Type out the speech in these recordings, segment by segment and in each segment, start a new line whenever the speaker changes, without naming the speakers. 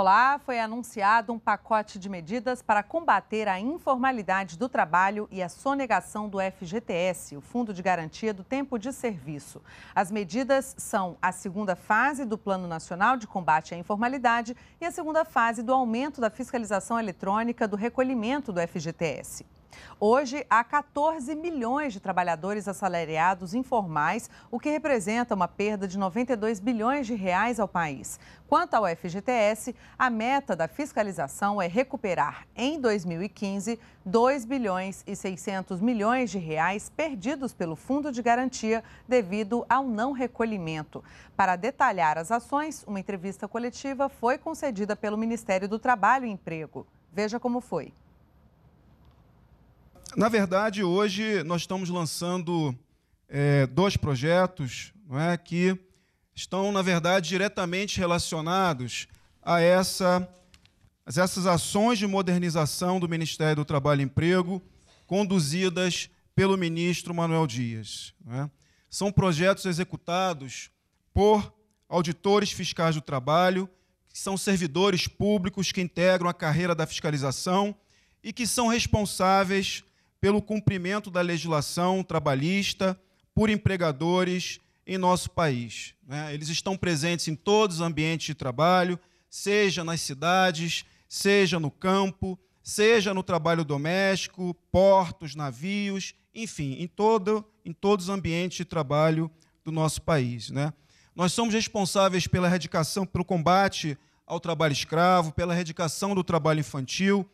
Olá, foi anunciado um pacote de medidas para combater a informalidade do trabalho e a sonegação do FGTS, o Fundo de Garantia do Tempo de Serviço. As medidas são a segunda fase do Plano Nacional de Combate à Informalidade e a segunda fase do aumento da fiscalização eletrônica do recolhimento do FGTS. Hoje, há 14 milhões de trabalhadores assalariados informais, o que representa uma perda de 92 bilhões de reais ao país. Quanto ao FGTS, a meta da fiscalização é recuperar, em 2015, 2 bilhões e 600 milhões de reais perdidos pelo Fundo de Garantia devido ao não recolhimento. Para detalhar as ações, uma entrevista coletiva foi concedida pelo Ministério do Trabalho e Emprego. Veja como foi
na verdade, hoje nós estamos lançando é, dois projetos não é, que estão, na verdade, diretamente relacionados a, essa, a essas ações de modernização do Ministério do Trabalho e Emprego conduzidas pelo ministro Manuel Dias. É? São projetos executados por auditores fiscais do trabalho, que são servidores públicos que integram a carreira da fiscalização e que são responsáveis pelo cumprimento da legislação trabalhista por empregadores em nosso país. Né? Eles estão presentes em todos os ambientes de trabalho, seja nas cidades, seja no campo, seja no trabalho doméstico, portos, navios, enfim, em, todo, em todos os ambientes de trabalho do nosso país. Né? Nós somos responsáveis pela erradicação, pelo combate ao trabalho escravo, pela erradicação do trabalho infantil,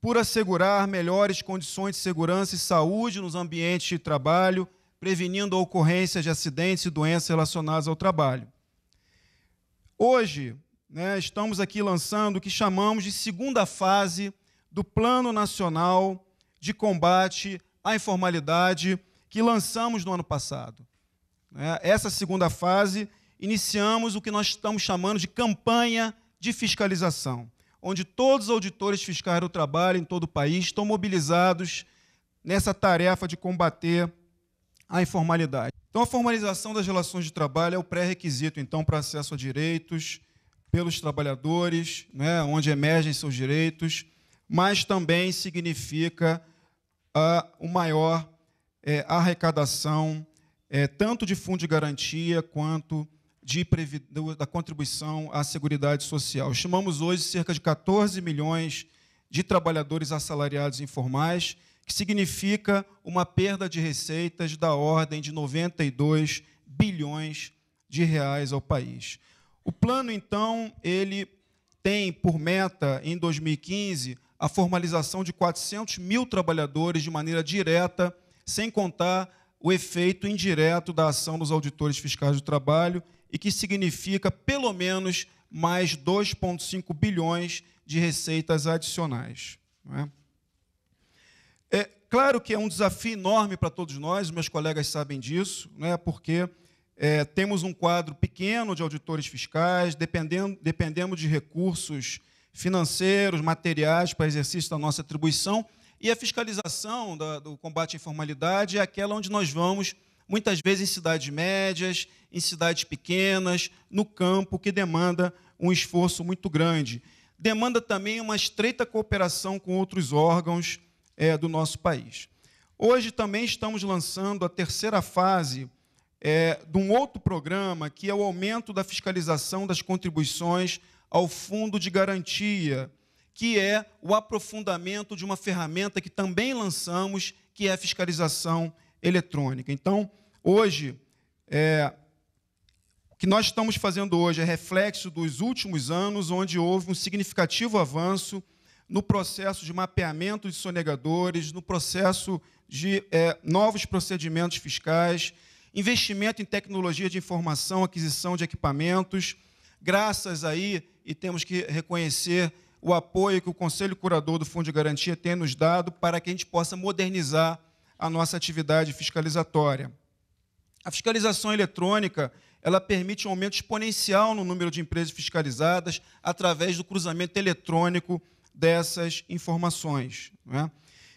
por assegurar melhores condições de segurança e saúde nos ambientes de trabalho, prevenindo a ocorrência de acidentes e doenças relacionadas ao trabalho. Hoje, né, estamos aqui lançando o que chamamos de segunda fase do Plano Nacional de Combate à Informalidade, que lançamos no ano passado. Né, essa segunda fase, iniciamos o que nós estamos chamando de campanha de fiscalização onde todos os auditores fiscais do trabalho em todo o país estão mobilizados nessa tarefa de combater a informalidade. Então, a formalização das relações de trabalho é o pré-requisito, então, para acesso a direitos pelos trabalhadores, né, onde emergem seus direitos, mas também significa a, ah, o maior é, arrecadação, é, tanto de fundo de garantia quanto de da contribuição à Seguridade Social. Estimamos hoje cerca de 14 milhões de trabalhadores assalariados informais, que significa uma perda de receitas da ordem de 92 bilhões de reais ao país. O plano, então, ele tem por meta, em 2015, a formalização de 400 mil trabalhadores de maneira direta, sem contar o efeito indireto da ação dos auditores fiscais do trabalho e que significa pelo menos mais 2,5 bilhões de receitas adicionais. É? é? claro que é um desafio enorme para todos nós, meus colegas sabem disso, né? porque é, temos um quadro pequeno de auditores fiscais, dependendo, dependemos de recursos financeiros, materiais para exercício da nossa atribuição, e a fiscalização da, do combate à informalidade é aquela onde nós vamos, muitas vezes em cidades médias, em cidades pequenas, no campo, que demanda um esforço muito grande. Demanda também uma estreita cooperação com outros órgãos é, do nosso país. Hoje também estamos lançando a terceira fase é, de um outro programa, que é o aumento da fiscalização das contribuições ao Fundo de Garantia, que é o aprofundamento de uma ferramenta que também lançamos, que é a fiscalização eletrônica. Então, hoje, é, que nós estamos fazendo hoje é reflexo dos últimos anos, onde houve um significativo avanço no processo de mapeamento de sonegadores, no processo de é, novos procedimentos fiscais, investimento em tecnologia de informação, aquisição de equipamentos, graças aí, e temos que reconhecer o apoio que o Conselho Curador do Fundo de Garantia tem nos dado para que a gente possa modernizar a nossa atividade fiscalizatória. A fiscalização eletrônica ela permite um aumento exponencial no número de empresas fiscalizadas através do cruzamento eletrônico dessas informações. É?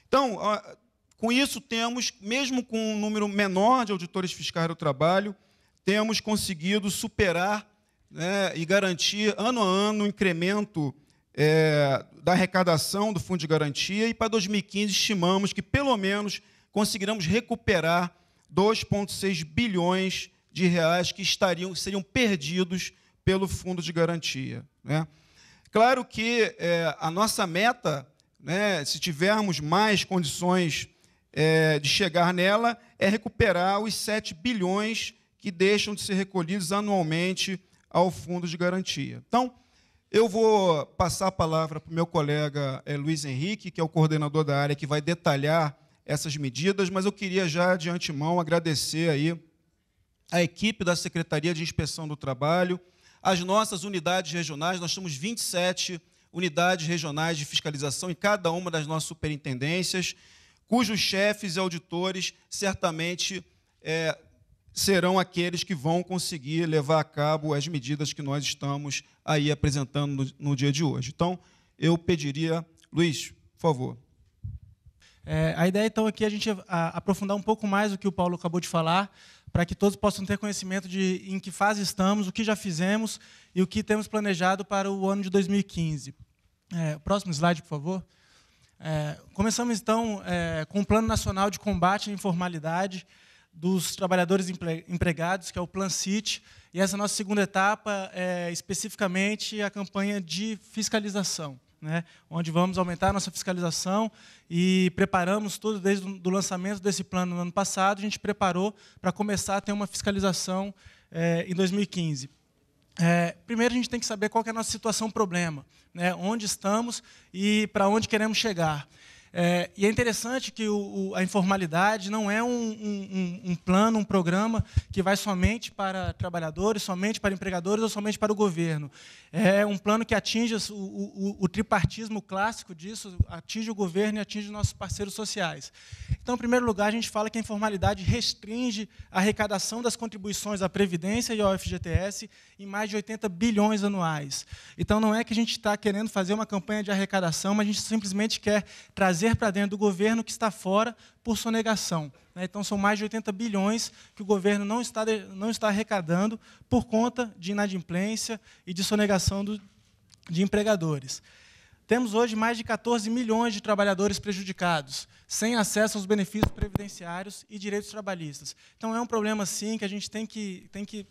Então, com isso, temos, mesmo com um número menor de auditores fiscais do trabalho, temos conseguido superar né, e garantir ano a ano o um incremento é, da arrecadação do Fundo de Garantia e para 2015 estimamos que pelo menos conseguiremos recuperar 2,6 bilhões de reais que estariam, seriam perdidos pelo fundo de garantia. Né? Claro que é, a nossa meta, né, se tivermos mais condições é, de chegar nela, é recuperar os 7 bilhões que deixam de ser recolhidos anualmente ao fundo de garantia. Então, eu vou passar a palavra para o meu colega é, Luiz Henrique, que é o coordenador da área, que vai detalhar essas medidas, mas eu queria já de antemão agradecer aí a equipe da Secretaria de Inspeção do Trabalho, as nossas unidades regionais, nós temos 27 unidades regionais de fiscalização em cada uma das nossas superintendências, cujos chefes e auditores certamente é, serão aqueles que vão conseguir levar a cabo as medidas que nós estamos aí apresentando no, no dia de hoje. Então, eu pediria, Luiz, por favor. É, a ideia, então, aqui é a gente a, aprofundar um pouco mais o que o Paulo acabou de falar,
para que todos possam ter conhecimento de em que fase estamos, o que já fizemos e o que temos planejado para o ano de 2015. É, próximo slide, por favor. É, começamos, então, é, com o Plano Nacional de Combate à Informalidade dos Trabalhadores Empregados, que é o Plan City, e essa é nossa segunda etapa é especificamente a campanha de fiscalização né, onde vamos aumentar a nossa fiscalização e preparamos tudo desde o lançamento desse plano no ano passado, a gente preparou para começar a ter uma fiscalização é, em 2015. É, eh, primeiro a gente tem que saber qual é a nossa situação problema, né, onde estamos e para onde queremos chegar. É, e é interessante que o, o, a informalidade não é um, um, um, plano, um programa que vai somente para trabalhadores, somente para empregadores ou somente para o governo. É um plano que atinge o, o tripartismo clássico disso, atinge o governo e atinge nossos parceiros sociais. Então, em primeiro lugar, a gente fala que a informalidade restringe a arrecadação das contribuições à Previdência e ao FGTS em mais de 80 bilhões anuais. Então, não é que a gente está querendo fazer uma campanha de arrecadação, mas a gente simplesmente quer trazer trazer para dentro do governo que está fora por sonegação. Né? Então, são mais de 80 bilhões que o governo não está, não está arrecadando por conta de inadimplência e de sonegação do, de empregadores. Temos hoje mais de 14 milhões de trabalhadores prejudicados, sem acesso aos benefícios previdenciários e direitos trabalhistas. Então, é um problema, sim, que a gente tem que, tem que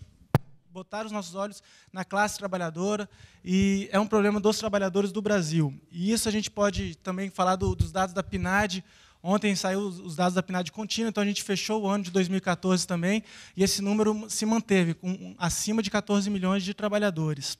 botar os nossos olhos na classe trabalhadora e é um problema dos trabalhadores do Brasil. E isso a gente pode também falar do, dos dados da PNAD. Ontem saiu os dados da PNAD contínua, então a gente fechou o ano de 2014 também e esse número se manteve com, acima de 14 milhões de trabalhadores.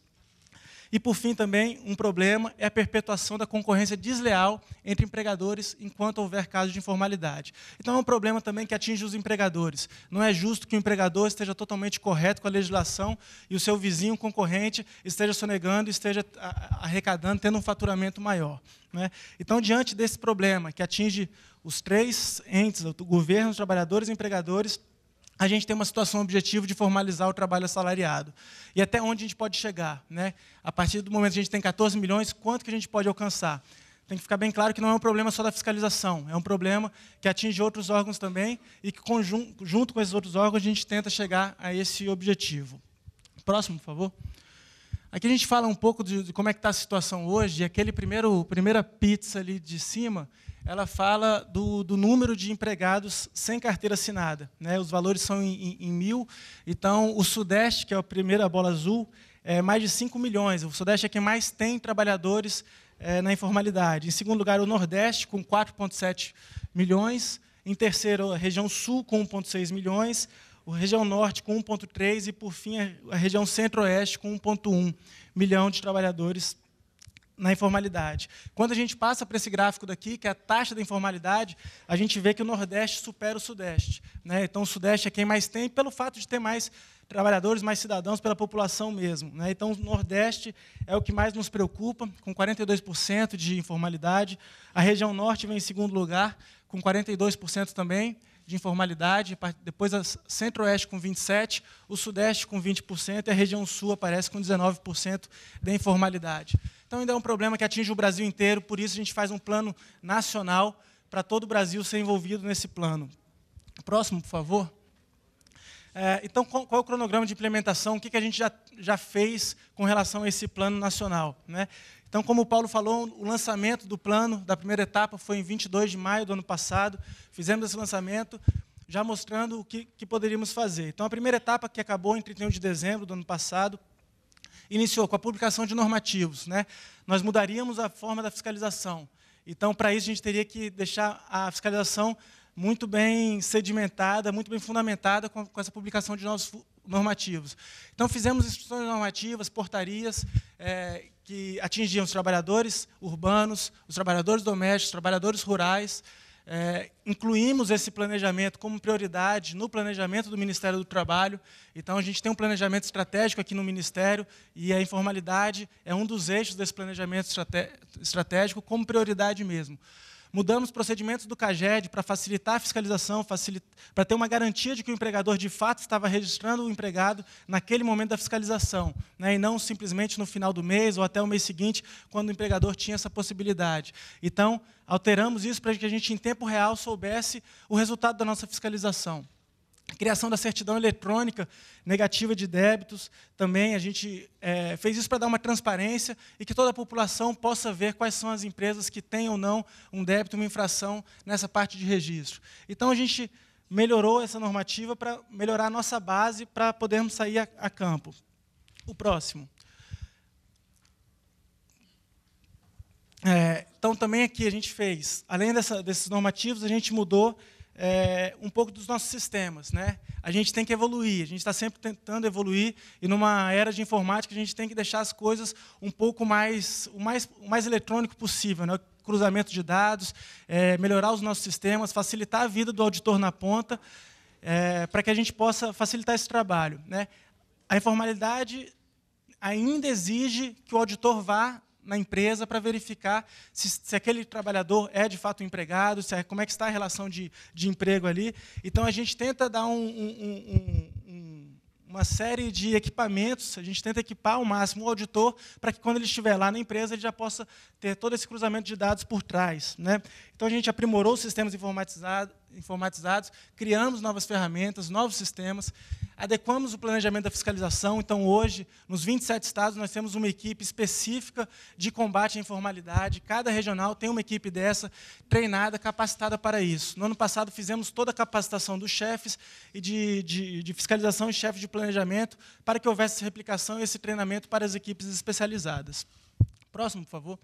E por fim também, um problema é a perpetuação da concorrência desleal entre empregadores enquanto houver casos de informalidade. Então é um problema também que atinge os empregadores. Não é justo que o empregador esteja totalmente correto com a legislação e o seu vizinho concorrente esteja sonegando, esteja arrecadando, tendo um faturamento maior. Né? Então, diante desse problema que atinge os três entes, o governo, os trabalhadores e empregadores, a gente tem uma situação objetiva de formalizar o trabalho assalariado. E até onde a gente pode chegar? Né? A partir do momento que a gente tem 14 milhões, quanto que a gente pode alcançar? Tem que ficar bem claro que não é um problema só da fiscalização, é um problema que atinge outros órgãos também e que, junto com esses outros órgãos, a gente tenta chegar a esse objetivo. Próximo, por favor. Aqui a gente fala um pouco de, de como é que está a situação hoje. E aquele primeiro primeira pizza ali de cima, ela fala do, do número de empregados sem carteira assinada. Né? Os valores são em, em, em mil. Então, o Sudeste, que é a primeira bola azul, é mais de 5 milhões. O Sudeste é quem mais tem trabalhadores é, na informalidade. Em segundo lugar, o Nordeste, com 4,7 milhões. Em terceiro, a região Sul, com 1,6 milhões a região norte com 1,3 e, por fim, a região centro-oeste com 1,1 milhão de trabalhadores na informalidade. Quando a gente passa para esse gráfico daqui, que é a taxa da informalidade, a gente vê que o Nordeste supera o Sudeste. Né? Então, o Sudeste é quem mais tem, pelo fato de ter mais trabalhadores, mais cidadãos, pela população mesmo. Né? Então, o Nordeste é o que mais nos preocupa, com 42% de informalidade. A região Norte vem em segundo lugar, com 42% também de informalidade, depois a Centro-Oeste com 27%, o Sudeste com 20% e a região Sul aparece com 19% de informalidade. Então ainda é um problema que atinge o Brasil inteiro, por isso a gente faz um plano nacional para todo o Brasil ser envolvido nesse plano. Próximo, por favor. É, então, qual, qual, é o cronograma de implementação? O que, que a gente já, já fez com relação a esse plano nacional? Né? Então, como o Paulo falou, o lançamento do plano da primeira etapa foi em 22 de maio do ano passado. Fizemos esse lançamento já mostrando o que, que poderíamos fazer. Então, a primeira etapa, que acabou em 31 de dezembro do ano passado, iniciou com a publicação de normativos. Né? Nós mudaríamos a forma da fiscalização. Então, para isso, a gente teria que deixar a fiscalização muito bem sedimentada, muito bem fundamentada com, com essa publicação de novos normativos. Então, fizemos instruções normativas, portarias, é, que atingiam os trabalhadores urbanos, os trabalhadores domésticos, os trabalhadores rurais. É, incluímos esse planejamento como prioridade no planejamento do Ministério do Trabalho. Então, a gente tem um planejamento estratégico aqui no Ministério e a informalidade é um dos eixos desse planejamento estratégico como prioridade mesmo. Mudamos procedimentos do CAGED para facilitar a fiscalização, para ter uma garantia de que o empregador de fato estava registrando o empregado naquele momento da fiscalização, né? e não simplesmente no final do mês ou até o mês seguinte, quando o empregador tinha essa possibilidade. Então, alteramos isso para que a gente, em tempo real, soubesse o resultado da nossa fiscalização. Criação da certidão eletrônica negativa de débitos, também a gente é, fez isso para dar uma transparência e que toda a população possa ver quais são as empresas que têm ou não um débito, uma infração nessa parte de registro. Então a gente melhorou essa normativa para melhorar a nossa base para podermos sair a, a campo. O próximo. É, então também aqui a gente fez, além dessa, desses normativos, a gente mudou é, um pouco dos nossos sistemas. Né? A gente tem que evoluir, a gente está sempre tentando evoluir, e numa era de informática a gente tem que deixar as coisas um pouco mais, o mais, o mais eletrônico possível, né? cruzamento de dados, é, melhorar os nossos sistemas, facilitar a vida do auditor na ponta, é, para que a gente possa facilitar esse trabalho. Né? A informalidade ainda exige que o auditor vá na empresa para verificar se, se, aquele trabalhador é de fato um empregado, se, é, como é que está a relação de, de emprego ali. Então a gente tenta dar um, um, um, uma série de equipamentos, a gente tenta equipar ao máximo o auditor para que quando ele estiver lá na empresa ele já possa ter todo esse cruzamento de dados por trás. Né? Então a gente aprimorou os sistemas informatizado, informatizados, criamos novas ferramentas, novos sistemas, adequamos o planejamento da fiscalização. Então hoje, nos 27 estados, nós temos uma equipe específica de combate à informalidade. Cada regional tem uma equipe dessa, treinada, capacitada para isso. No ano passado fizemos toda a capacitação dos chefes e de, de, de fiscalização e chefes de planejamento para que houvesse replicação e esse treinamento para as equipes especializadas. Próximo, por favor.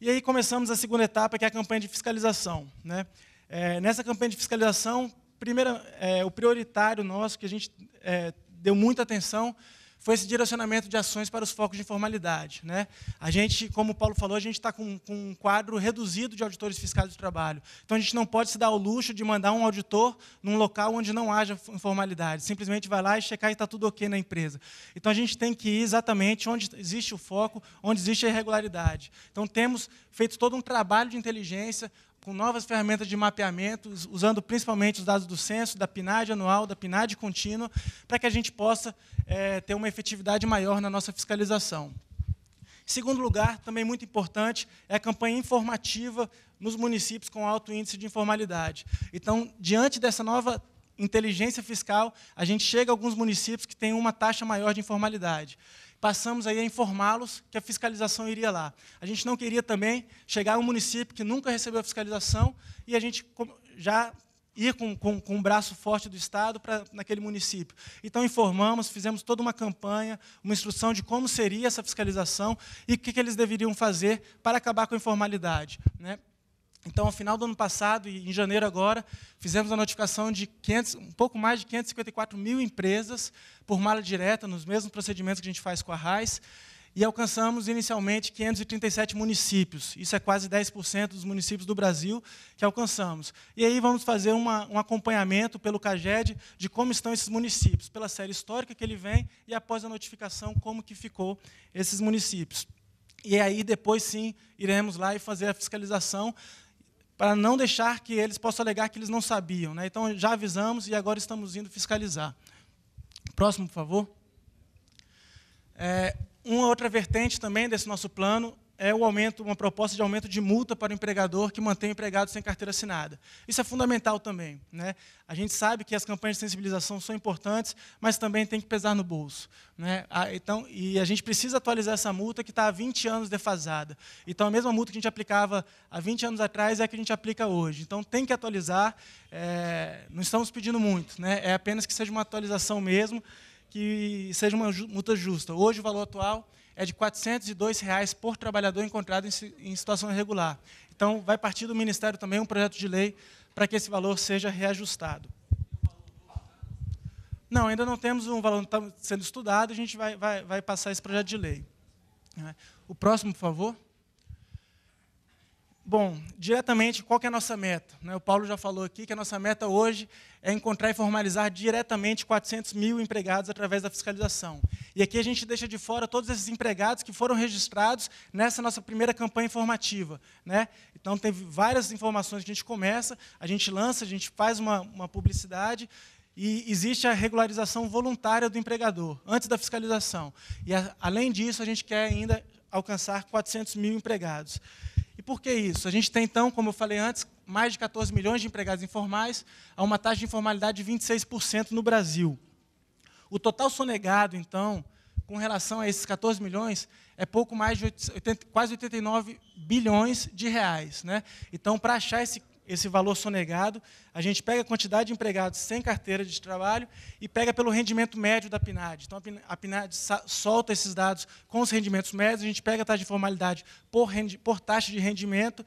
E aí começamos a segunda etapa, que é a campanha de fiscalização. Né? É, nessa campanha de fiscalização, primeira, é, o prioritário nosso, que a gente é, deu muita atenção, foi esse direcionamento de ações para os focos de informalidade. Né? A gente, como o Paulo falou, a gente está com, com, um quadro reduzido de auditores fiscais do trabalho. Então, a gente não pode se dar ao luxo de mandar um auditor num local onde não haja informalidade. Simplesmente vai lá e checar e está tudo ok na empresa. Então, a gente tem que ir exatamente onde existe o foco, onde existe a irregularidade. Então, temos feito todo um trabalho de inteligência, com novas ferramentas de mapeamento, usando principalmente os dados do censo, da PNAD anual, da PNAD contínua, para que a gente possa é, ter uma efetividade maior na nossa fiscalização. Em segundo lugar, também muito importante, é a campanha informativa nos municípios com alto índice de informalidade. Então, diante dessa nova inteligência fiscal, a gente chega a alguns municípios que têm uma taxa maior de informalidade passamos aí a informá-los que a fiscalização iria lá. A gente não queria também chegar a um município que nunca recebeu a fiscalização e a gente já ir com, com, com um braço forte do Estado para naquele município. Então informamos, fizemos toda uma campanha, uma instrução de como seria essa fiscalização e o que, que eles deveriam fazer para acabar com a informalidade. Né? Então, ao final do ano passado e em janeiro agora, fizemos a notificação de 500, um pouco mais de 554 mil empresas por mala direta, nos mesmos procedimentos que a gente faz com a RAIS, e alcançamos inicialmente 537 municípios. Isso é quase 10% dos municípios do Brasil que alcançamos. E aí vamos fazer uma, um acompanhamento pelo CAGED de como estão esses municípios, pela série histórica que ele vem e após a notificação como que ficou esses municípios. E aí depois sim iremos lá e fazer a fiscalização para não deixar que eles possam alegar que eles não sabiam. Né? Então, já avisamos e agora estamos indo fiscalizar. Próximo, por favor. É, uma outra vertente também desse nosso plano é o aumento, uma proposta de aumento de multa para o empregador que mantém o empregado sem carteira assinada. Isso é fundamental também. Né? A gente sabe que as campanhas de sensibilização são importantes, mas também tem que pesar no bolso. Né? Ah, então, e a gente precisa atualizar essa multa que está há 20 anos defasada. Então, a mesma multa que a gente aplicava há 20 anos atrás é a que a gente aplica hoje. Então, tem que atualizar. É, não estamos pedindo muito. Né? É apenas que seja uma atualização mesmo, que seja uma multa justa. Hoje, o valor atual é de R$ 402,00 reais por trabalhador encontrado em situação irregular. Então, vai partir do Ministério também um projeto de lei para que esse valor seja reajustado. Não, ainda não temos um valor está sendo estudado, a gente vai, vai, vai passar esse projeto de lei. Né? O próximo, por favor. Bom, diretamente, qual é a nossa meta? Né, o Paulo já falou aqui que a nossa meta hoje é encontrar e formalizar diretamente 400 mil empregados através da fiscalização. E aqui a gente deixa de fora todos esses empregados que foram registrados nessa nossa primeira campanha informativa. Né? Então, tem várias informações que a gente começa, a gente lança, a gente faz uma, uma publicidade e existe a regularização voluntária do empregador, antes da fiscalização. E, a, além disso, a gente quer ainda alcançar 400 mil empregados por que isso? A gente tem, então, como eu falei antes, mais de 14 milhões de empregados informais, a uma taxa de informalidade de 26% no Brasil. O total sonegado, então, com relação a esses 14 milhões, é pouco mais de 80, quase 89 bilhões de reais. Né? Então, para achar esse esse valor sonegado, a gente pega a quantidade de empregados sem carteira de trabalho e pega pelo rendimento médio da PNAD. Então, a PNAD solta esses dados com os rendimentos médios, a gente pega a taxa de formalidade por, por taxa de rendimento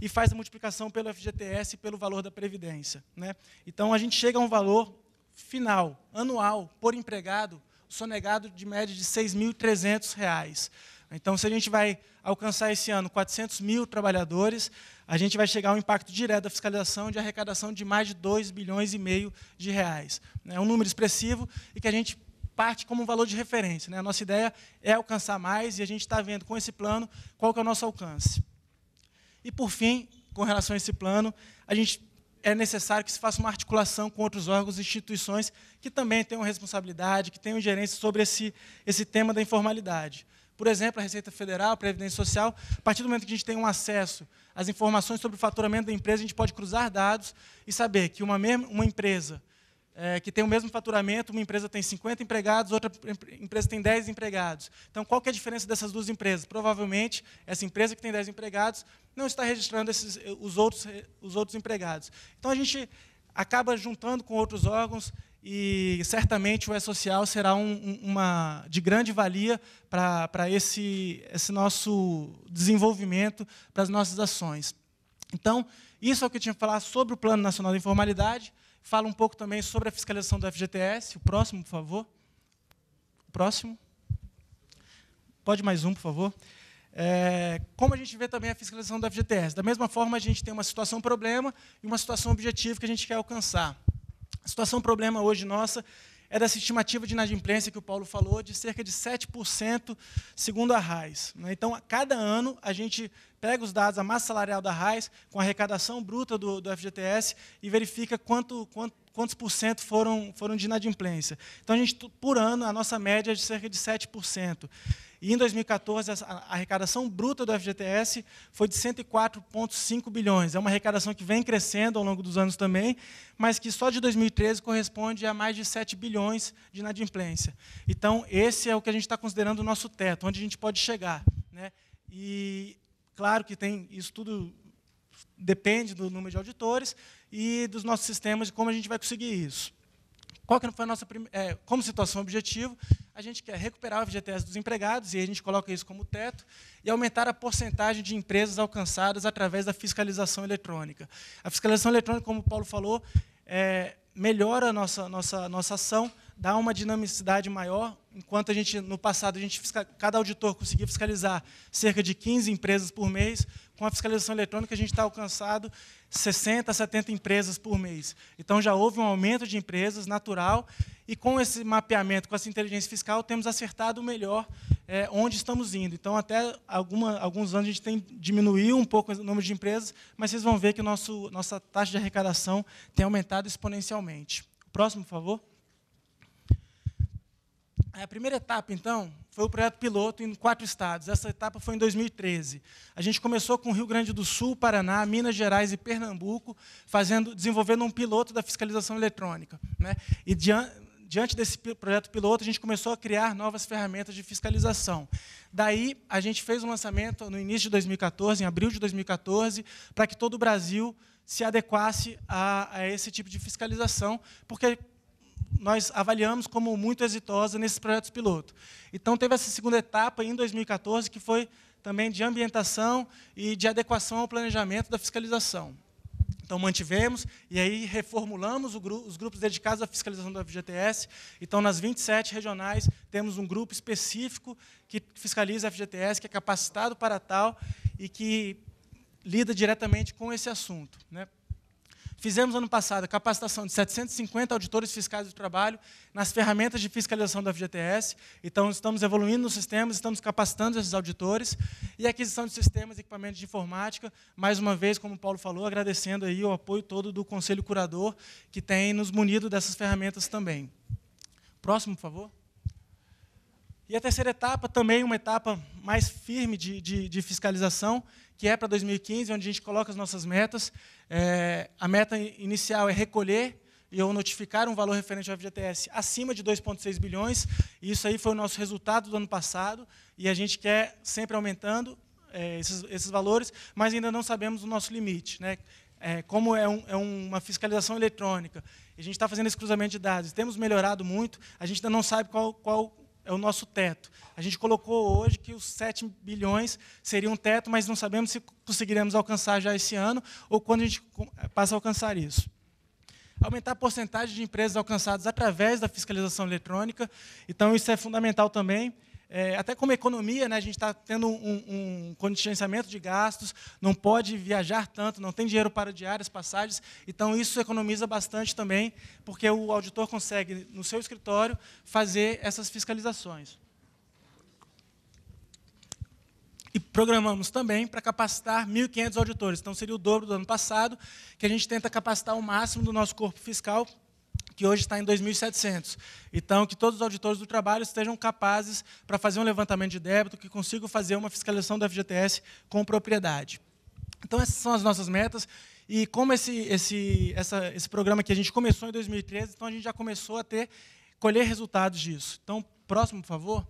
e faz a multiplicação pelo FGTS e pelo valor da Previdência. Né? Então, a gente chega a um valor final, anual, por empregado, sonegado de média de R$ 6.300. Então, se a gente vai alcançar esse ano 400 mil trabalhadores, a gente vai chegar a um impacto direto da fiscalização de arrecadação de mais de 2 bilhões e meio de reais. É um número expressivo e que a gente parte como um valor de referência. Né? A nossa ideia é alcançar mais e a gente está vendo com esse plano qual que é o nosso alcance. E, por fim, com relação a esse plano, a gente é necessário que se faça uma articulação com outros órgãos e instituições que também tenham responsabilidade, que tenham gerência sobre esse, esse tema da informalidade. Por exemplo, a Receita Federal, a Previdência Social, a partir do momento que a gente tem um acesso às informações sobre o faturamento da empresa, a gente pode cruzar dados e saber que uma, mesma, uma empresa é, que tem o mesmo faturamento, uma empresa tem 50 empregados, outra empresa tem 10 empregados. Então, qual é a diferença dessas duas empresas? Provavelmente, essa empresa que tem 10 empregados não está registrando esses, os, outros, os outros empregados. Então, a gente acaba juntando com outros órgãos e certamente o E-Social será um, uma de grande valia para esse, esse nosso desenvolvimento, para as nossas ações. Então, isso é o que eu tinha que falar sobre o Plano Nacional da Informalidade. Falo um pouco também sobre a fiscalização do FGTS. O próximo, por favor. O próximo. Pode mais um, por favor. É, como a gente vê também a fiscalização do FGTS. Da mesma forma, a gente tem uma situação problema e uma situação objetivo que a gente quer alcançar. A situação problema hoje nossa é dessa estimativa de inadimplência que o Paulo falou, de cerca de 7%, segundo a RAIS. Né? Então, a cada ano, a gente pega os dados da massa salarial da RAIS, com a arrecadação bruta do, do FGTS, e verifica quanto, quanto quantos por cento foram, foram de inadimplência. Então, a gente, por ano, a nossa média é de cerca de 7%. E em 2014, a arrecadação bruta do FGTS foi de 104,5 bilhões. É uma arrecadação que vem crescendo ao longo dos anos também, mas que só de 2013 corresponde a mais de 7 bilhões de inadimplência. Então, esse é o que a gente está considerando o nosso teto, onde a gente pode chegar. Né? E, claro que tem isso tudo depende do número de auditores, e dos nossos sistemas, e como a gente vai conseguir isso. Qual que foi a nossa é, como situação objetivo? A gente quer recuperar o FGTS dos empregados e a gente coloca isso como teto e aumentar a porcentagem de empresas alcançadas através da fiscalização eletrônica. A fiscalização eletrônica, como o Paulo falou, é, melhora a nossa, nossa, nossa ação, dá uma dinamicidade maior, enquanto a gente no passado a gente cada auditor conseguia fiscalizar cerca de 15 empresas por mês, com a fiscalização eletrônica a gente está alcançado 60, 70 empresas por mês. Então já houve um aumento de empresas natural e com esse mapeamento, com essa inteligência fiscal, temos acertado melhor é, onde estamos indo. Então até alguma, alguns anos a gente tem diminuído um pouco o número de empresas, mas vocês vão ver que nosso, nossa taxa de arrecadação tem aumentado exponencialmente. Próximo, por favor. A primeira etapa, então, foi o projeto piloto em quatro estados. Essa etapa foi em 2013. A gente começou com Rio Grande do Sul, Paraná, Minas Gerais e Pernambuco, fazendo, desenvolvendo um piloto da fiscalização eletrônica. Né? E diante, diante desse projeto piloto, a gente começou a criar novas ferramentas de fiscalização. Daí, a gente fez um lançamento no início de 2014, em abril de 2014, para que todo o Brasil se adequasse a, a esse tipo de fiscalização, porque nós avaliamos como muito exitosa nesses projetos piloto. Então, teve essa segunda etapa em 2014, que foi também de ambientação e de adequação ao planejamento da fiscalização. Então, mantivemos e aí reformulamos gru os grupos dedicados à fiscalização da FGTS. Então, nas 27 regionais, temos um grupo específico que fiscaliza a FGTS, que é capacitado para tal e que lida diretamente com esse assunto. Né? Fizemos ano passado a capacitação de 750 auditores fiscais de trabalho nas ferramentas de fiscalização da FGTS. Então, estamos evoluindo nos sistemas, estamos capacitando esses auditores e aquisição de sistemas e equipamentos de informática. Mais uma vez, como o Paulo falou, agradecendo aí o apoio todo do Conselho Curador, que tem nos munido dessas ferramentas também. Próximo, por favor. E a terceira etapa, também uma etapa mais firme de, de, de fiscalização, que é para 2015, onde a gente coloca as nossas metas. É, a meta inicial é recolher e ou notificar um valor referente ao FGTS acima de 2,6 bilhões. Isso aí foi o nosso resultado do ano passado e a gente quer sempre aumentando é, esses, esses, valores, mas ainda não sabemos o nosso limite. Né? É, como é, um, é, uma fiscalização eletrônica, a gente está fazendo esse cruzamento de dados, temos melhorado muito, a gente ainda não sabe qual, qual é o nosso teto. A gente colocou hoje que os 7 bilhões seriam um teto, mas não sabemos se conseguiremos alcançar já esse ano ou quando a gente eh, passa a alcançar isso. Aumentar a porcentagem de empresas alcançadas através da fiscalização eletrônica. Então, isso é fundamental também é, até como economia, né, a gente está tendo um, um contingenciamento de gastos, não pode viajar tanto, não tem dinheiro para diárias, passagens, então isso economiza bastante também, porque o auditor consegue, no seu escritório, fazer essas fiscalizações. E programamos também para capacitar 1.500 auditores, então seria o dobro do ano passado, que a gente tenta capacitar o máximo do nosso corpo fiscal que hoje está em 2.700. Então, que todos os auditores do trabalho estejam capazes para fazer um levantamento de débito, que consigam fazer uma fiscalização do FGTS com propriedade. Então, essas são as nossas metas. E como esse, esse, essa, esse programa que a gente começou em 2013, então a gente já começou a ter, colher resultados disso. Então, próximo, por favor.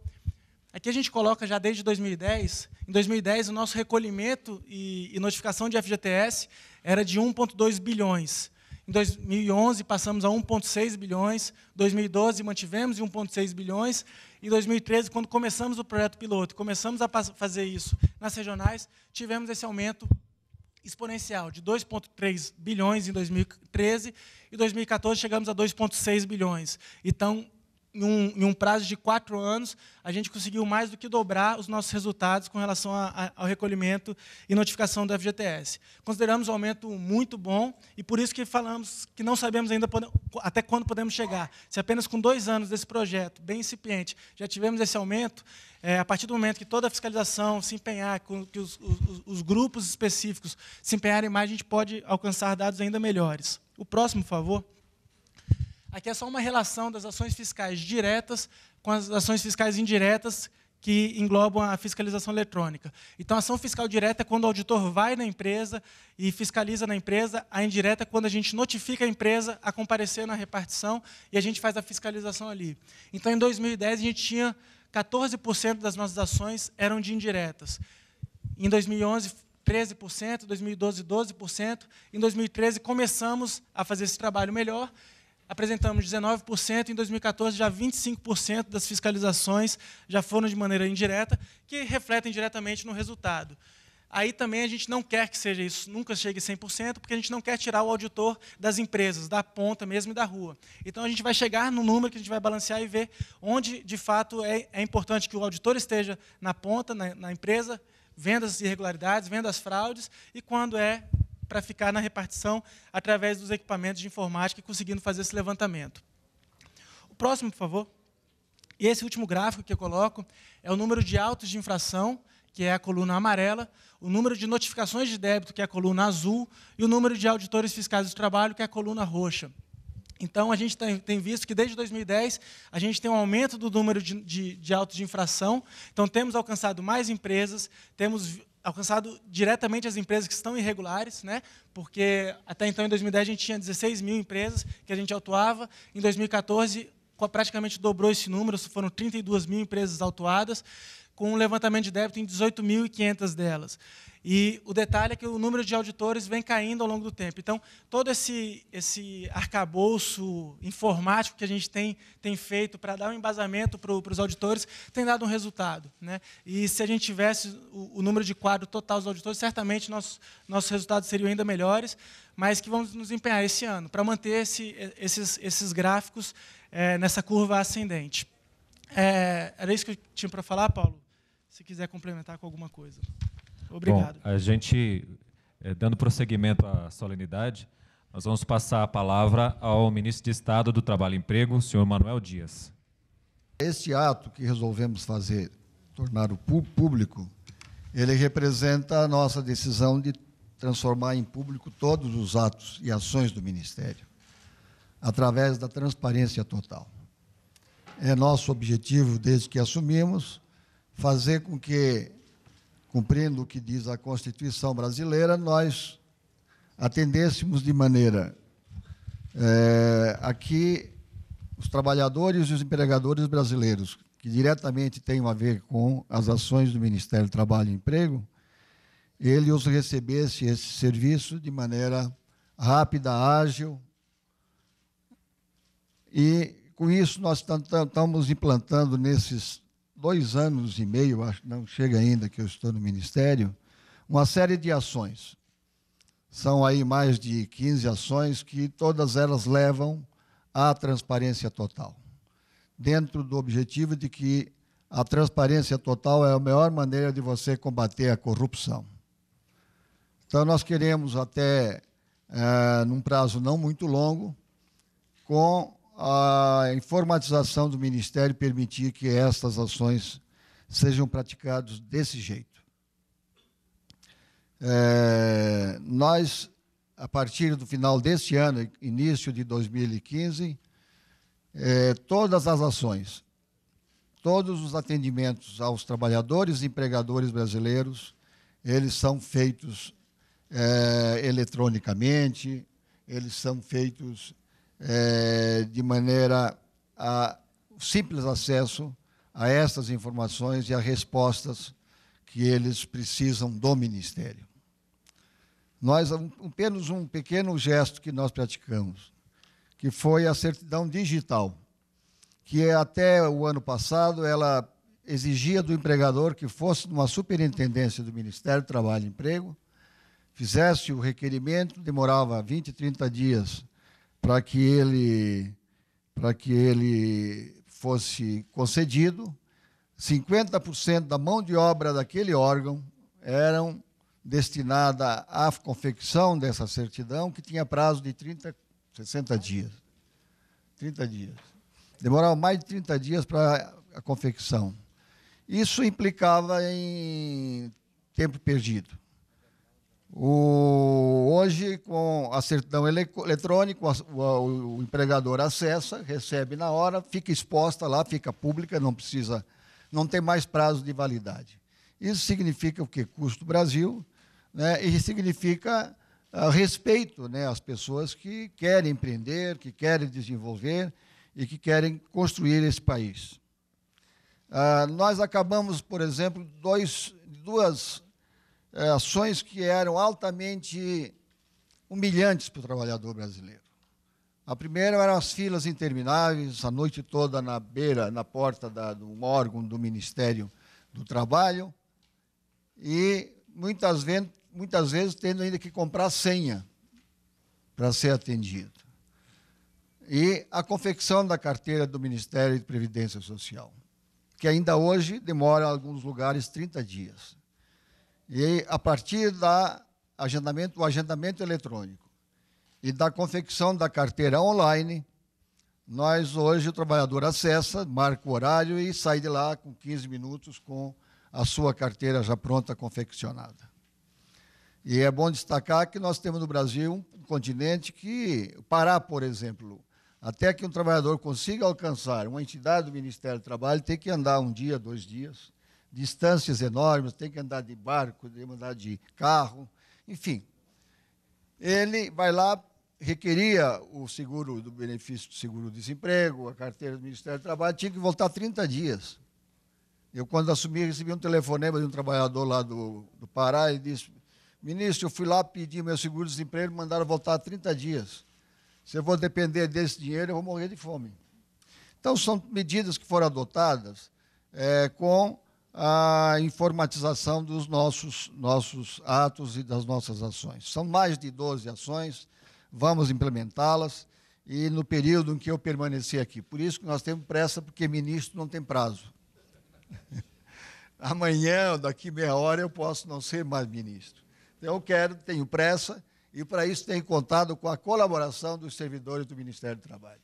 Aqui a gente coloca já desde 2010. Em 2010, o nosso recolhimento e, e notificação de FGTS era de 1,2 bilhões. Em 2011 passamos a 1,6 bilhões. Em 2012 mantivemos em 1,6 bilhões. Em 2013, quando começamos o projeto piloto, começamos a fazer isso nas regionais, tivemos esse aumento exponencial de 2,3 bilhões em 2013 e 2014 chegamos a 2,6 bilhões. Então, em um, em um, prazo de quatro anos, a gente conseguiu mais do que dobrar os nossos resultados com relação a, a, ao recolhimento e notificação do FGTS. Consideramos um aumento muito bom e por isso que falamos que não sabemos ainda pode, até quando podemos chegar. Se apenas com dois anos desse projeto, bem incipiente, já tivemos esse aumento, é, a partir do momento que toda a fiscalização se empenhar, que os, os, os grupos específicos se empenharem mais, a gente pode alcançar dados ainda melhores. O próximo, por favor. Aqui é só uma relação das ações fiscais diretas com as ações fiscais indiretas que englobam a fiscalização eletrônica. Então, a ação fiscal direta é quando o auditor vai na empresa e fiscaliza na empresa, a indireta é quando a gente notifica a empresa a comparecer na repartição e a gente faz a fiscalização ali. Então, em 2010, a gente tinha 14% das nossas ações eram de indiretas. Em 2011, 13%, 2012, 12%. Em 2013, começamos a fazer esse trabalho melhor apresentamos 19%, em 2014 já 25% das fiscalizações já foram de maneira indireta, que refletem diretamente no resultado. Aí também a gente não quer que seja isso, nunca chegue 100%, porque a gente não quer tirar o auditor das empresas, da ponta mesmo e da rua. Então a gente vai chegar no número que a gente vai balancear e ver onde, de fato, é, é importante que o auditor esteja na ponta, na, na empresa, vendo as irregularidades, vendo as fraudes, e quando é para ficar na repartição através dos equipamentos de informática e conseguindo fazer esse levantamento. O próximo, por favor. E esse último gráfico que eu coloco é o número de autos de infração, que é a coluna amarela, o número de notificações de débito, que é a coluna azul, e o número de auditores fiscais do trabalho, que é a coluna roxa. Então, a gente tem visto que desde 2010 a gente tem um aumento do número de, de, de autos de infração. Então, temos alcançado mais empresas, temos alcançado diretamente as empresas que estão irregulares, né? porque até então, em 2010, a gente tinha 16 mil empresas que a gente autuava. Em 2014, praticamente dobrou esse número, foram 32 mil empresas autuadas com um levantamento de débito em 18.500 delas. E o detalhe é que o número de auditores vem caindo ao longo do tempo. Então, todo esse, esse arcabouço informático que a gente tem, tem feito para dar um embasamento para os auditores tem dado um resultado. Né? E se a gente tivesse o, o número de quadro total dos auditores, certamente nossos nossos resultados seriam ainda melhores, mas que vamos nos empenhar esse ano para manter esse, esses, esses gráficos é, nessa curva ascendente. É, era isso que eu tinha para falar, Paulo? se quiser complementar com alguma coisa. Obrigado. Bom, a
gente, eh, dando prosseguimento à solenidade, nós vamos passar a palavra ao ministro de Estado do Trabalho e Emprego, senhor Manuel Dias.
Este ato que resolvemos fazer, tornar o público, ele representa a nossa decisão de transformar em público todos os atos e ações do Ministério, através da transparência total. É nosso objetivo, desde que assumimos, fazer com que, cumprindo o que diz a Constituição brasileira, nós atendêssemos de maneira é, a que os trabalhadores e os empregadores brasileiros, que diretamente têm a ver com as ações do Ministério do Trabalho e Emprego, ele os recebesse esse serviço de maneira rápida, ágil. E com isso nós estamos implantando nesses dois anos e meio, acho não chega ainda que eu estou no ministério, uma série de ações. São aí mais de 15 ações que todas elas levam à transparência total. Dentro do objetivo de que a transparência total é a melhor maneira de você combater a corrupção. Então, nós queremos, até é, num prazo não muito longo, com a informatização do Ministério permitir que estas ações sejam praticadas desse jeito. É, nós, a partir do final deste ano, início de 2015, é, todas as ações, todos os atendimentos aos trabalhadores e empregadores brasileiros, eles são feitos é, eletronicamente, eles são feitos é, de maneira a simples acesso a estas informações e a respostas que eles precisam do Ministério. Nós, apenas um pequeno gesto que nós praticamos, que foi a certidão digital, que é até o ano passado ela exigia do empregador que fosse numa superintendência do Ministério do Trabalho e Emprego, fizesse o requerimento, demorava 20, 30 dias para que ele para que ele fosse concedido, 50% da mão de obra daquele órgão eram destinada à confecção dessa certidão, que tinha prazo de 30, 60 dias. 30 dias. Demorava mais de 30 dias para a confecção. Isso implicava em tempo perdido. O com a certidão eletrônica, o, o, o empregador acessa, recebe na hora, fica exposta lá, fica pública, não precisa, não tem mais prazo de validade. Isso significa o que? Custo Brasil, né? e significa ah, respeito né, às pessoas que querem empreender, que querem desenvolver e que querem construir esse país. Uh, nós acabamos, por exemplo, dois, duas eh, ações que eram altamente humilhantes para o trabalhador brasileiro. A primeira eram as filas intermináveis, a noite toda na beira, na porta da, de um órgão do Ministério do Trabalho, e muitas vezes, muitas vezes tendo ainda que comprar senha para ser atendido. E a confecção da carteira do Ministério de Previdência Social, que ainda hoje demora, em alguns lugares, 30 dias. E a partir da agendamento, o agendamento eletrônico e da confecção da carteira online, nós hoje o trabalhador acessa, marca o horário e sai de lá com 15 minutos com a sua carteira já pronta, confeccionada. E é bom destacar que nós temos no Brasil um continente que, Pará, por exemplo, até que um trabalhador consiga alcançar uma entidade do Ministério do Trabalho, tem que andar um dia, dois dias, distâncias enormes, tem que andar de barco, tem que andar de carro, enfim, ele vai lá, requeria o seguro do benefício do seguro-desemprego, a carteira do Ministério do Trabalho, tinha que voltar 30 dias. Eu, quando assumi, recebi um telefonema de um trabalhador lá do, do Pará e disse: Ministro, eu fui lá pedir meu seguro-desemprego, mandaram voltar 30 dias. Se eu vou depender desse dinheiro, eu vou morrer de fome. Então, são medidas que foram adotadas é, com a informatização dos nossos, nossos atos e das nossas ações. São mais de 12 ações, vamos implementá-las e no período em que eu permaneci aqui. Por isso que nós temos pressa, porque ministro não tem prazo. Amanhã, daqui meia hora, eu posso não ser mais ministro. Então, eu quero, tenho pressa, e para isso tenho contado com a colaboração dos servidores do Ministério do Trabalho.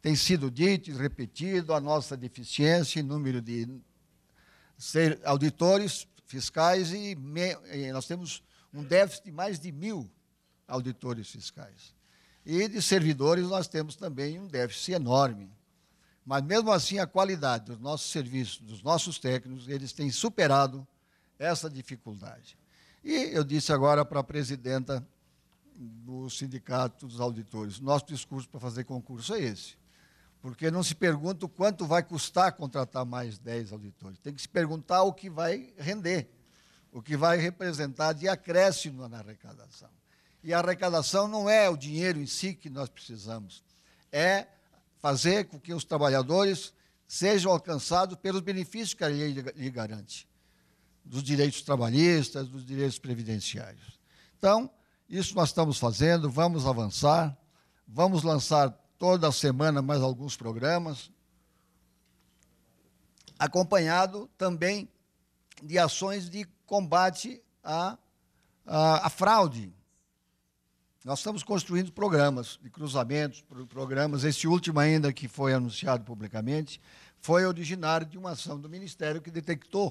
Tem sido dito e repetido a nossa deficiência em número de ser auditores fiscais e, me, nós temos um déficit de mais de mil auditores fiscais. E de servidores nós temos também um déficit enorme. Mas mesmo assim a qualidade dos nossos serviços, dos nossos técnicos, eles têm superado essa dificuldade. E eu disse agora para a presidenta do Sindicato dos Auditores, nosso discurso para fazer concurso é esse. Porque não se pergunta o quanto vai custar contratar mais 10 auditores. Tem que se perguntar o que vai render, o que vai representar de acréscimo na arrecadação. E a arrecadação não é o dinheiro em si que nós precisamos, é fazer com que os trabalhadores sejam alcançados pelos benefícios que a lei lhe garante, dos direitos trabalhistas, dos direitos previdenciários. Então, isso nós estamos fazendo, vamos avançar, vamos lançar toda semana mais alguns programas, acompanhado também de ações de combate à, à, à fraude. Nós estamos construindo programas de cruzamentos, programas. Este último, ainda que foi anunciado publicamente, foi originário de uma ação do Ministério que detectou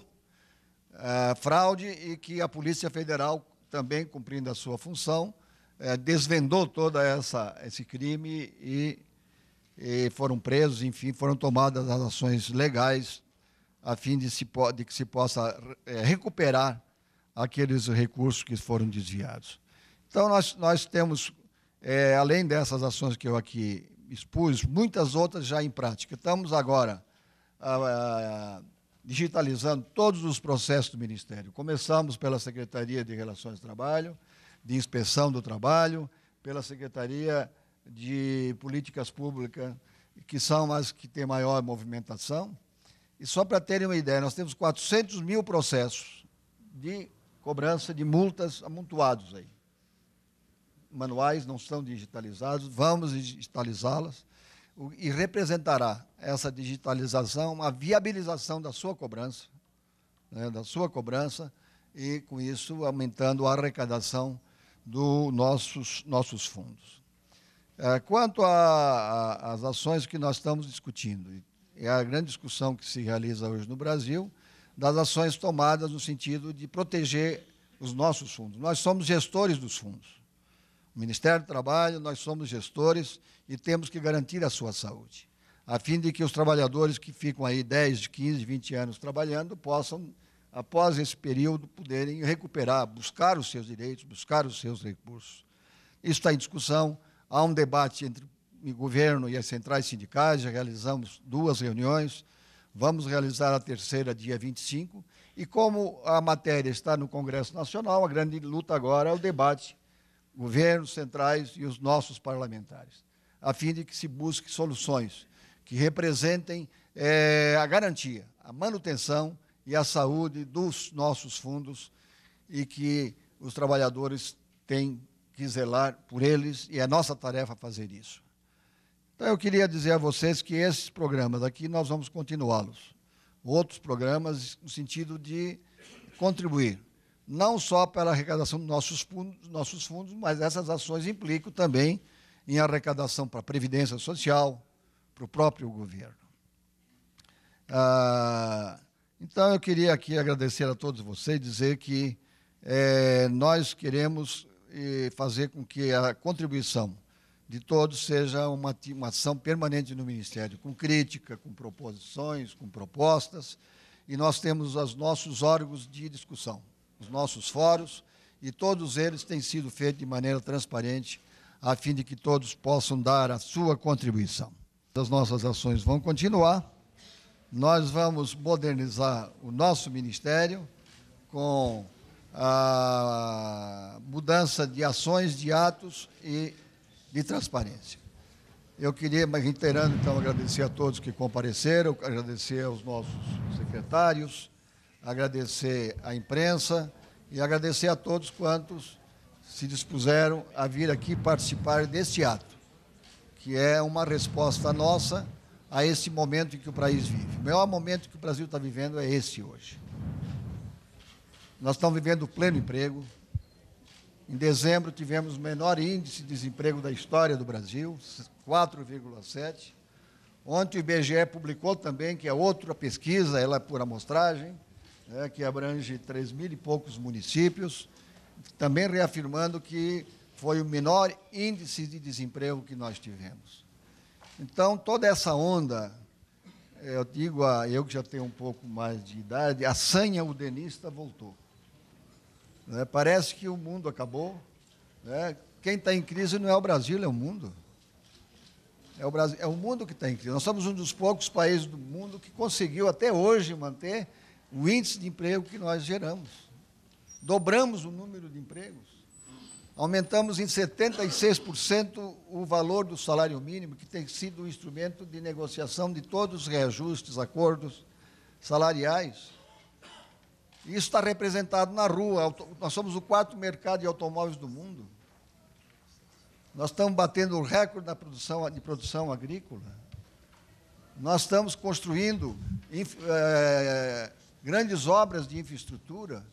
uh, fraude e que a Polícia Federal, também cumprindo a sua função, é, desvendou toda essa esse crime e, e, foram presos, enfim, foram tomadas as ações legais a fim de, se, de que se possa é, recuperar aqueles recursos que foram desviados. Então, nós, nós temos, é, além dessas ações que eu aqui expus, muitas outras já em prática. Estamos agora ah, ah, digitalizando todos os processos do Ministério. Começamos pela Secretaria de Relações de Trabalho, de Inspeção do Trabalho, pela Secretaria de Políticas Públicas, que são as que têm maior movimentação. E só para terem uma ideia, nós temos 400 mil processos de cobrança de multas amontoados aí. Manuais não são digitalizados, vamos digitalizá-las e representará essa digitalização, a viabilização da sua cobrança, né, da sua cobrança, e com isso aumentando a arrecadação dos nossos, nossos fundos. É, quanto às ações que nós estamos discutindo, é a grande discussão que se realiza hoje no Brasil, das ações tomadas no sentido de proteger os nossos fundos. Nós somos gestores dos fundos. O Ministério do Trabalho, nós somos gestores e temos que garantir a sua saúde, a fim de que os trabalhadores que ficam aí 10, 15, 20 anos trabalhando possam após esse período, poderem recuperar, buscar os seus direitos, buscar os seus recursos. Isso está em discussão. Há um debate entre o governo e as centrais sindicais. Já realizamos duas reuniões. Vamos realizar a terceira, dia 25. E como a matéria está no Congresso Nacional, a grande luta agora é o debate governos centrais e os nossos parlamentares, a fim de que se busque soluções que representem é, a garantia, a manutenção e a saúde dos nossos fundos e que os trabalhadores têm que zelar por eles e é nossa tarefa fazer isso. Então eu queria dizer a vocês que esses programas aqui nós vamos continuá-los. Outros programas no sentido de contribuir não só pela arrecadação dos nossos fundos, nossos fundos mas essas ações implicam também em arrecadação para a Previdência Social, para o próprio governo. Ah, então, eu queria aqui agradecer a todos vocês, dizer que é, nós queremos eh, fazer com que a contribuição de todos seja uma, uma ação permanente no Ministério, com crítica, com proposições, com propostas, e nós temos os nossos órgãos de discussão, os nossos fóruns, e todos eles têm sido feitos de maneira transparente, a fim de que todos possam dar a sua contribuição. As nossas ações vão continuar nós vamos modernizar o nosso ministério com a mudança de ações, de atos e de transparência. Eu queria, mas reiterando, então, agradecer a todos que compareceram, agradecer aos nossos secretários, agradecer à imprensa e agradecer a todos quantos se dispuseram a vir aqui participar deste ato, que é uma resposta nossa a esse momento em que o país vive. O maior momento que o Brasil está vivendo é esse hoje. Nós estamos vivendo pleno emprego. Em dezembro tivemos o menor índice de desemprego da história do Brasil, 4,7. Ontem o IBGE publicou também, que é outra pesquisa, ela é por amostragem, né, que abrange 3 mil e poucos municípios, também reafirmando que foi o menor índice de desemprego que nós tivemos. Então, toda essa onda, eu digo, a, eu que já tenho um pouco mais de idade, a sanha udenista voltou. Né? Parece que o mundo acabou. Né? Quem está em crise não é o Brasil, é o mundo. É o, Brasil, é o mundo que está em crise. Nós somos um dos poucos países do mundo que conseguiu até hoje manter o índice de emprego que nós geramos. Dobramos o número de empregos. Aumentamos em 76% o valor do salário mínimo, que tem sido um instrumento de negociação de todos os reajustes, acordos salariais. Isso está representado na rua. Nós somos o quarto mercado de automóveis do mundo. Nós estamos batendo o recorde na produção, de produção agrícola. Nós estamos construindo é, grandes obras de infraestrutura.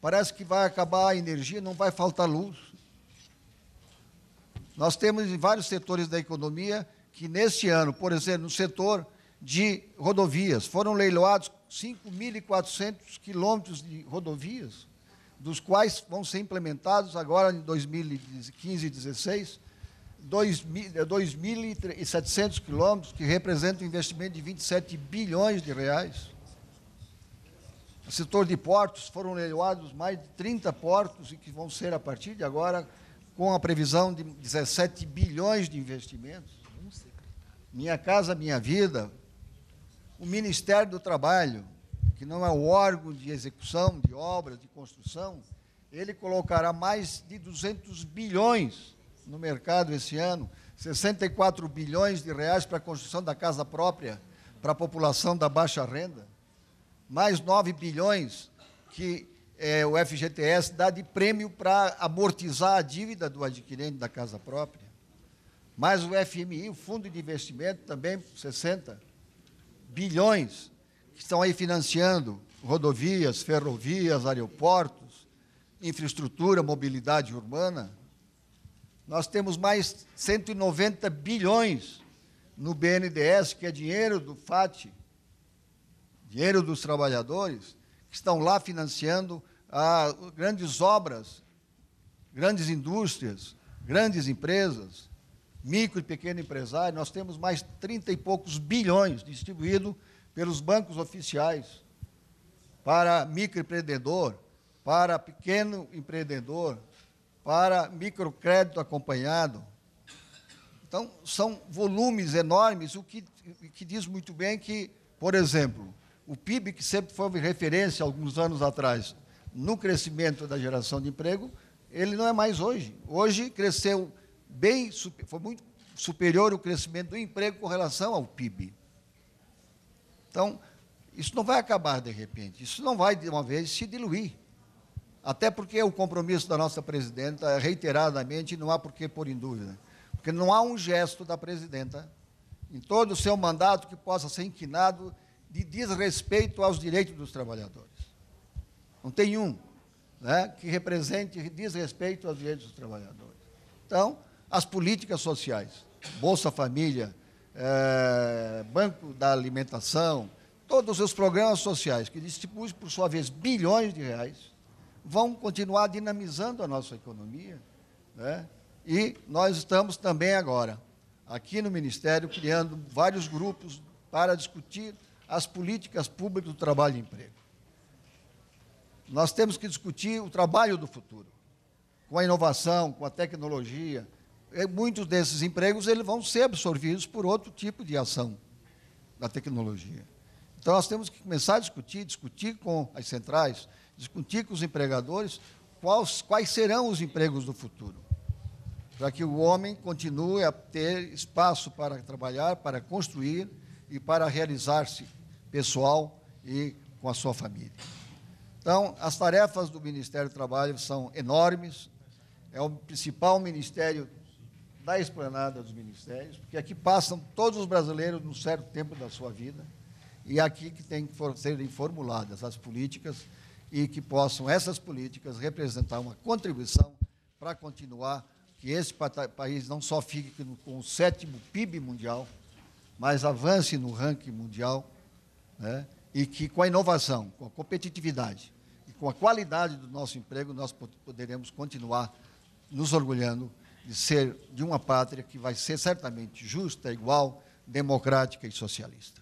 Parece que vai acabar a energia, não vai faltar luz. Nós temos em vários setores da economia que neste ano, por exemplo, no setor de rodovias, foram leiloados 5.400 quilômetros de rodovias, dos quais vão ser implementados agora em 2015 e 2016, 2.700 eh, quilômetros, que representa um investimento de 27 bilhões de reais. No setor de portos, foram leiloados mais de 30 portos e que vão ser, a partir de agora, com a previsão de 17 bilhões de investimentos. Minha Casa Minha Vida, o Ministério do Trabalho, que não é o órgão de execução de obras, de construção, ele colocará mais de 200 bilhões no mercado esse ano, 64 bilhões de reais para a construção da casa própria para a população da baixa renda, mais 9 bilhões que é, o FGTS dá de prêmio para amortizar a dívida do adquirente da casa própria. Mas o FMI, o Fundo de Investimento, também 60 bilhões que estão aí financiando rodovias, ferrovias, aeroportos, infraestrutura, mobilidade urbana. Nós temos mais 190 bilhões no BNDES, que é dinheiro do FAT, dinheiro dos trabalhadores, que estão lá financiando ah, grandes obras, grandes indústrias, grandes empresas, micro e pequeno empresário, nós temos mais 30 e poucos bilhões distribuídos pelos bancos oficiais para microempreendedor, para pequeno empreendedor, para microcrédito acompanhado. Então, são volumes enormes, o que, que diz muito bem que, por exemplo, o PIB, que sempre foi referência alguns anos atrás no crescimento da geração de emprego, ele não é mais hoje. Hoje cresceu bem, foi muito superior o crescimento do emprego com relação ao PIB. Então, isso não vai acabar de repente, isso não vai de uma vez se diluir. Até porque o compromisso da nossa presidenta, reiteradamente, não há por que pôr em dúvida. Porque não há um gesto da presidenta, em todo o seu mandato, que possa ser inquinado de desrespeito aos direitos dos trabalhadores. Não tem um né, que represente, diz respeito aos direitos dos trabalhadores. Então, as políticas sociais, Bolsa Família, é, Banco da Alimentação, todos os programas sociais que distribuem, por sua vez, bilhões de reais, vão continuar dinamizando a nossa economia. Né? E nós estamos também agora, aqui no Ministério, criando vários grupos para discutir as políticas públicas do trabalho e emprego. Nós temos que discutir o trabalho do futuro, com a inovação, com a tecnologia. E é, muitos desses empregos eles vão ser absorvidos por outro tipo de ação da tecnologia. Então, nós temos que começar a discutir, discutir com as centrais, discutir com os empregadores quais, quais serão os empregos do futuro, para que o homem continue a ter espaço para trabalhar, para construir e para realizar-se pessoal e com a sua família. Então, as tarefas do Ministério do Trabalho são enormes, é o principal ministério da esplanada dos ministérios, porque aqui passam todos os brasileiros num certo tempo da sua vida, e é aqui que tem que serem formuladas as políticas e que possam essas políticas representar uma contribuição para continuar que esse país não só fique com o sétimo PIB mundial, mas avance no ranking mundial, né? e que com a inovação, com a competitividade e com a qualidade do nosso emprego, nós poderemos continuar nos orgulhando de ser de uma pátria que vai ser certamente justa, igual, democrática e socialista.